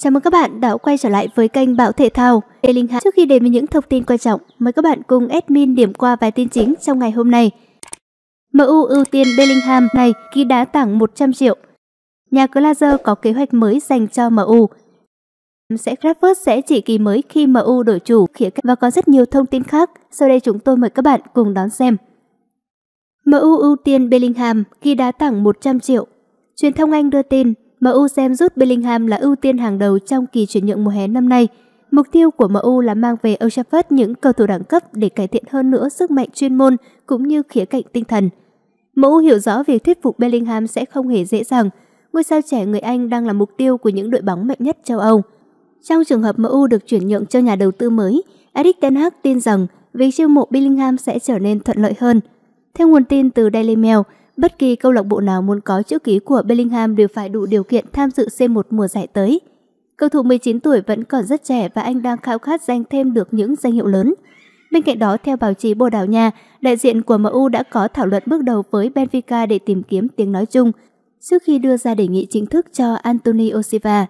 Chào mừng các bạn đã quay trở lại với kênh Bảo Thể Thao. Lê Linh Hà trước khi đến với những thông tin quan trọng, mời các bạn cùng admin điểm qua vài tin chính trong ngày hôm nay. MU ưu tiên Bellingham này ký đá tảng 100 triệu. Nhà Glazer có kế hoạch mới dành cho MU. Sẽ Crawford sẽ chỉ kỳ mới khi MU đổi chủ khía cạnh và có rất nhiều thông tin khác. Sau đây chúng tôi mời các bạn cùng đón xem. MU ưu tiên Bellingham ghi đá tảng 100 triệu. Truyền thông Anh đưa tin MU xem rút Bellingham là ưu tiên hàng đầu trong kỳ chuyển nhượng mùa hè năm nay. Mục tiêu của MU là mang về Old Trafford những cầu thủ đẳng cấp để cải thiện hơn nữa sức mạnh chuyên môn cũng như khía cạnh tinh thần. MU hiểu rõ việc thuyết phục Bellingham sẽ không hề dễ dàng. Ngôi sao trẻ người Anh đang là mục tiêu của những đội bóng mạnh nhất châu Âu. Trong trường hợp MU được chuyển nhượng cho nhà đầu tư mới, Eric Ten Hag tin rằng việc chiêu mộ Bellingham sẽ trở nên thuận lợi hơn. Theo nguồn tin từ Daily Mail, Bất kỳ câu lạc bộ nào muốn có chữ ký của Bellingham đều phải đủ điều kiện tham dự C1 mùa giải tới. Cầu thủ 19 tuổi vẫn còn rất trẻ và anh đang khao khát giành thêm được những danh hiệu lớn. Bên cạnh đó, theo báo chí Bồ Đào Nha, đại diện của MU đã có thảo luận bước đầu với Benfica để tìm kiếm tiếng nói chung trước khi đưa ra đề nghị chính thức cho Antonio Silva.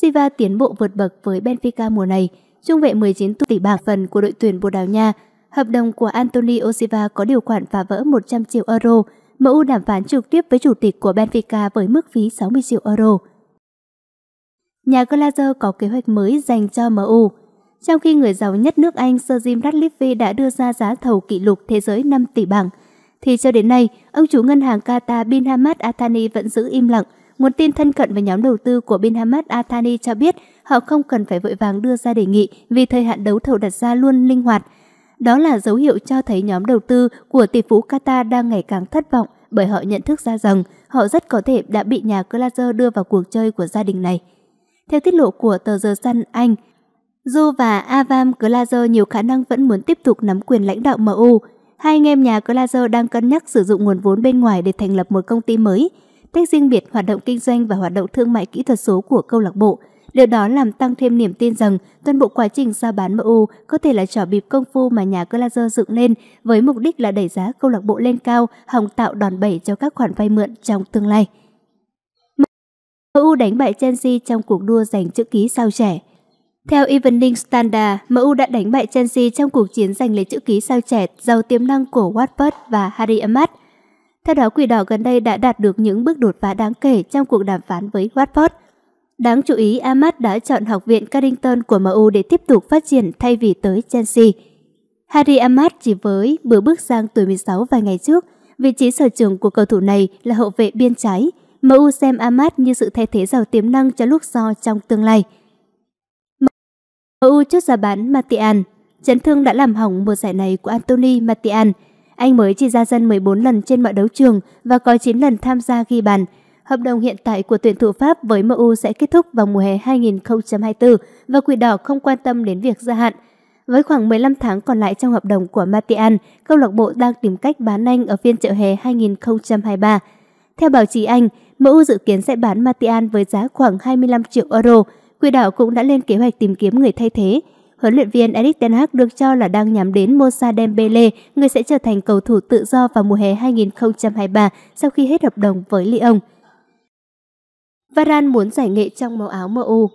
Silva tiến bộ vượt bậc với Benfica mùa này, trung vệ 19 tuổi tỷ bạc phần của đội tuyển Bồ Đào Nha. Hợp đồng của Antonio Silva có điều khoản phá vỡ 100 triệu euro, MU đàm phán trực tiếp với chủ tịch của Benfica với mức phí 60 triệu euro. Nhà Glazer có kế hoạch mới dành cho MU. Trong khi người giàu nhất nước Anh Sir Jim Ratcliffe đã đưa ra giá thầu kỷ lục thế giới 5 tỷ bảng, thì cho đến nay, ông chủ ngân hàng Qatar Bin Hamad Athani vẫn giữ im lặng. Nguồn tin thân cận với nhóm đầu tư của Bin Hamad Athani cho biết họ không cần phải vội vàng đưa ra đề nghị vì thời hạn đấu thầu đặt ra luôn linh hoạt – đó là dấu hiệu cho thấy nhóm đầu tư của tỷ phú Qatar đang ngày càng thất vọng bởi họ nhận thức ra rằng họ rất có thể đã bị nhà Glazer đưa vào cuộc chơi của gia đình này. Theo tiết lộ của tờ The Sun Anh, Du và Avam Glazer nhiều khả năng vẫn muốn tiếp tục nắm quyền lãnh đạo MU. Hai anh em nhà Glazer đang cân nhắc sử dụng nguồn vốn bên ngoài để thành lập một công ty mới, tách riêng biệt hoạt động kinh doanh và hoạt động thương mại kỹ thuật số của câu lạc bộ – Điều đó làm tăng thêm niềm tin rằng toàn bộ quá trình giao bán MU có thể là trò bịp công phu mà nhà Glazer dựng lên với mục đích là đẩy giá câu lạc bộ lên cao, hòng tạo đòn bẩy cho các khoản vay mượn trong tương lai. MU đánh bại Chelsea trong cuộc đua giành chữ ký sao trẻ. Theo Evening Standard, MU đã đánh bại Chelsea trong cuộc chiến giành lấy chữ ký sao trẻ giàu tiềm năng của Watford và Harry Amad. Theo đó, Quỷ Đỏ gần đây đã đạt được những bước đột phá đáng kể trong cuộc đàm phán với Watford – Đáng chú ý, Ahmad đã chọn Học viện Carrington của MU để tiếp tục phát triển thay vì tới Chelsea. Harry Ahmad chỉ với vừa bước sang tuổi 16 vài ngày trước, vị trí sở trường của cầu thủ này là hậu vệ biên trái. MU xem Ahmad như sự thay thế giàu tiềm năng cho lúc so trong tương lai. MU chốt giá bán Martial Chấn thương đã làm hỏng mùa giải này của Anthony Martial. Anh mới chỉ ra dân 14 lần trên mọi đấu trường và có 9 lần tham gia ghi bàn. Hợp đồng hiện tại của tuyển thủ Pháp với MU sẽ kết thúc vào mùa hè 2024 và Quỷ Đỏ không quan tâm đến việc gia hạn. Với khoảng 15 tháng còn lại trong hợp đồng của Martial, câu lạc bộ đang tìm cách bán anh ở phiên chợ hè 2023. Theo báo chí Anh, MU dự kiến sẽ bán Martial với giá khoảng 25 triệu euro. Quỷ đỏ cũng đã lên kế hoạch tìm kiếm người thay thế. Huấn luyện viên Erik Ten Hag được cho là đang nhắm đến Moussa Dembele, người sẽ trở thành cầu thủ tự do vào mùa hè 2023 sau khi hết hợp đồng với Lyon. Varan muốn giải nghệ trong màu áo MU.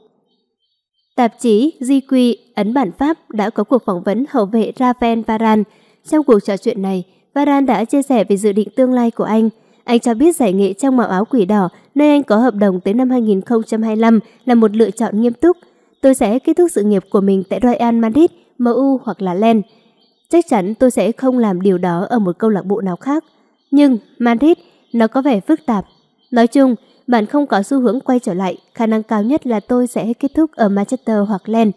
Tạp chí GQ Ấn Bản Pháp đã có cuộc phỏng vấn hậu vệ Raven Varan Trong cuộc trò chuyện này, Varan đã chia sẻ về dự định tương lai của anh. Anh cho biết giải nghệ trong màu áo quỷ đỏ, nơi anh có hợp đồng tới năm 2025 là một lựa chọn nghiêm túc. Tôi sẽ kết thúc sự nghiệp của mình tại Real Madrid, MU hoặc là Len. Chắc chắn tôi sẽ không làm điều đó ở một câu lạc bộ nào khác. Nhưng Madrid, nó có vẻ phức tạp. Nói chung, bạn không có xu hướng quay trở lại, khả năng cao nhất là tôi sẽ kết thúc ở Manchester hoặc Len.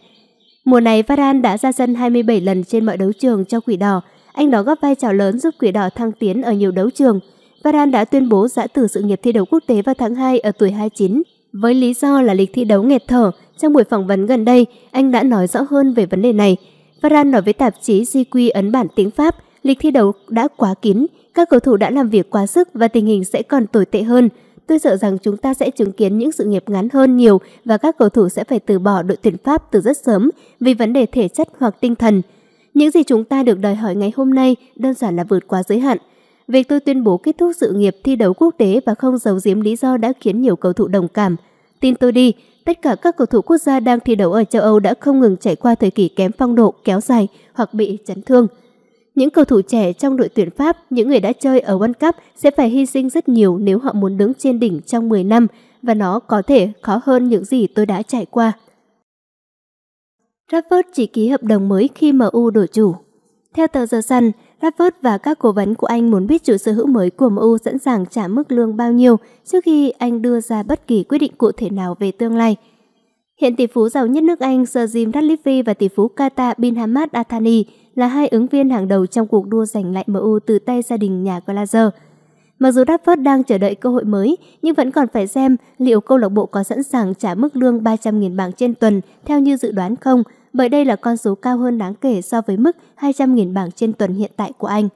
Mùa này Varane đã ra sân 27 lần trên mọi đấu trường cho Quỷ Đỏ. Anh đó góp vai trò lớn giúp Quỷ Đỏ thăng tiến ở nhiều đấu trường. Varane đã tuyên bố giã từ sự nghiệp thi đấu quốc tế vào tháng 2 ở tuổi 29 với lý do là lịch thi đấu nghẹt thở. Trong buổi phỏng vấn gần đây, anh đã nói rõ hơn về vấn đề này. Varane nói với tạp chí GQ ấn bản tiếng Pháp, lịch thi đấu đã quá kín, các cầu thủ đã làm việc quá sức và tình hình sẽ còn tồi tệ hơn tôi sợ rằng chúng ta sẽ chứng kiến những sự nghiệp ngắn hơn nhiều và các cầu thủ sẽ phải từ bỏ đội tuyển Pháp từ rất sớm vì vấn đề thể chất hoặc tinh thần. Những gì chúng ta được đòi hỏi ngày hôm nay đơn giản là vượt quá giới hạn. Việc tôi tuyên bố kết thúc sự nghiệp thi đấu quốc tế và không giấu giếm lý do đã khiến nhiều cầu thủ đồng cảm. Tin tôi đi, tất cả các cầu thủ quốc gia đang thi đấu ở châu Âu đã không ngừng trải qua thời kỳ kém phong độ kéo dài hoặc bị chấn thương – những cầu thủ trẻ trong đội tuyển Pháp, những người đã chơi ở World Cup sẽ phải hy sinh rất nhiều nếu họ muốn đứng trên đỉnh trong 10 năm và nó có thể khó hơn những gì tôi đã trải qua. Rashford chỉ ký hợp đồng mới khi MU đổi chủ. Theo tờ The Sun, Rashford và các cố vấn của anh muốn biết chủ sở hữu mới của MU sẵn sàng trả mức lương bao nhiêu trước khi anh đưa ra bất kỳ quyết định cụ thể nào về tương lai – Hiện tỷ phú giàu nhất nước Anh Sir Jim Ratcliffe và tỷ phú Qatar Bin Hamad Athani là hai ứng viên hàng đầu trong cuộc đua giành lại MU từ tay gia đình nhà Glazer. Mặc dù Rashford đang chờ đợi cơ hội mới, nhưng vẫn còn phải xem liệu câu lạc bộ có sẵn sàng trả mức lương 300.000 bảng trên tuần theo như dự đoán không, bởi đây là con số cao hơn đáng kể so với mức 200.000 bảng trên tuần hiện tại của anh.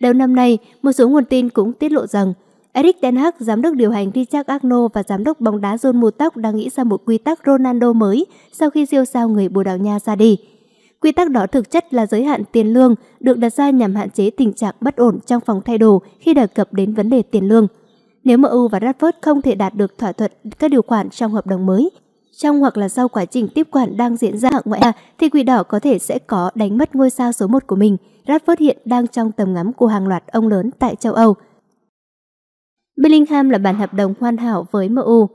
Đầu năm nay, một số nguồn tin cũng tiết lộ rằng Eric Ten Hag, giám đốc điều hành Richard Agno và giám đốc bóng đá John Mutóc đang nghĩ ra một quy tắc Ronaldo mới sau khi siêu sao người Bồ Đào Nha ra đi. Quy tắc đó thực chất là giới hạn tiền lương được đặt ra nhằm hạn chế tình trạng bất ổn trong phòng thay đồ khi đề cập đến vấn đề tiền lương. Nếu MU và Radford không thể đạt được thỏa thuận các điều khoản trong hợp đồng mới, trong hoặc là sau quá trình tiếp quản đang diễn ra hạng ngoại hạng thì quỷ đỏ có thể sẽ có đánh mất ngôi sao số 1 của mình. Radford hiện đang trong tầm ngắm của hàng loạt ông lớn tại châu Âu. Bellingham là bản hợp đồng hoàn hảo với MU.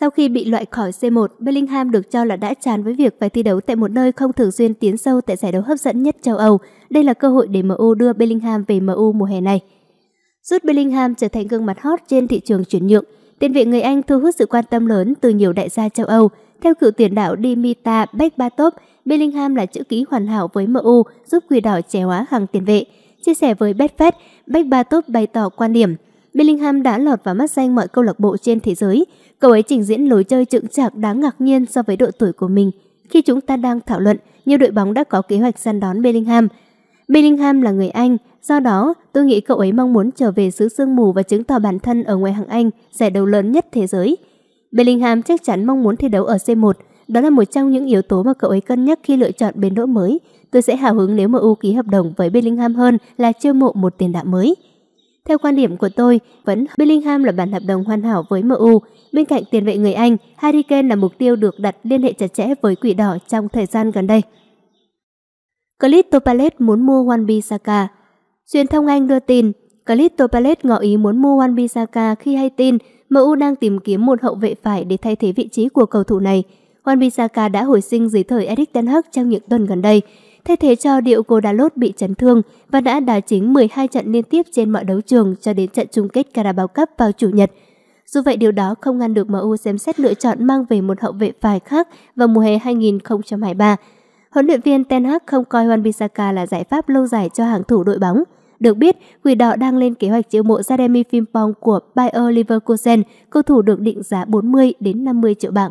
Sau khi bị loại khỏi C1, Bellingham được cho là đã chán với việc phải thi đấu tại một nơi không thường xuyên tiến sâu tại giải đấu hấp dẫn nhất châu Âu. Đây là cơ hội để MU đưa Bellingham về MU mùa hè này. Rút Bellingham trở thành gương mặt hot trên thị trường chuyển nhượng. Tiền vệ người Anh thu hút sự quan tâm lớn từ nhiều đại gia châu Âu. Theo cựu tiền đạo Dimitar Bekbatov, Bellingham là chữ ký hoàn hảo với MU giúp quỷ đỏ trẻ hóa hàng tiền vệ. Chia sẻ với Betfred, Bekbatov bày tỏ quan điểm – Bellingham đã lọt vào mắt danh mọi câu lạc bộ trên thế giới. Cậu ấy trình diễn lối chơi trượng chạc đáng ngạc nhiên so với độ tuổi của mình. Khi chúng ta đang thảo luận, nhiều đội bóng đã có kế hoạch săn đón Bellingham. Bellingham là người Anh, do đó tôi nghĩ cậu ấy mong muốn trở về xứ sương mù và chứng tỏ bản thân ở ngoại hạng Anh, giải đấu lớn nhất thế giới. Bellingham chắc chắn mong muốn thi đấu ở C1, đó là một trong những yếu tố mà cậu ấy cân nhắc khi lựa chọn bến đỗ mới. Tôi sẽ hào hứng nếu MU ký hợp đồng với Bellingham hơn là chiêu mộ một tiền đạo mới. Theo quan điểm của tôi, vẫn Bellingham là bản hợp đồng hoàn hảo với MU. Bên cạnh tiền vệ người Anh, Harry Kane là mục tiêu được đặt liên hệ chặt chẽ với quỷ đỏ trong thời gian gần đây. Crystal Palace muốn mua Wan Bissaka. Truyền thông Anh đưa tin, Crystal Palace ngỏ ý muốn mua Wan Bissaka khi hay tin MU đang tìm kiếm một hậu vệ phải để thay thế vị trí của cầu thủ này. Wan Bissaka đã hồi sinh dưới thời Erik ten Hag trong những tuần gần đây thay thế cho điệu Godalot bị chấn thương và đã đá chính 12 trận liên tiếp trên mọi đấu trường cho đến trận chung kết Carabao Cup vào Chủ nhật. Dù vậy điều đó không ngăn được MU xem xét lựa chọn mang về một hậu vệ phải khác vào mùa hè 2023. Huấn luyện viên Ten Hag không coi Juan Bissaka là giải pháp lâu dài cho hàng thủ đội bóng. Được biết, Quỷ Đỏ đang lên kế hoạch chiêu mộ Jeremy Frimpong của Bayer Leverkusen, cầu thủ được định giá 40 đến 50 triệu bảng.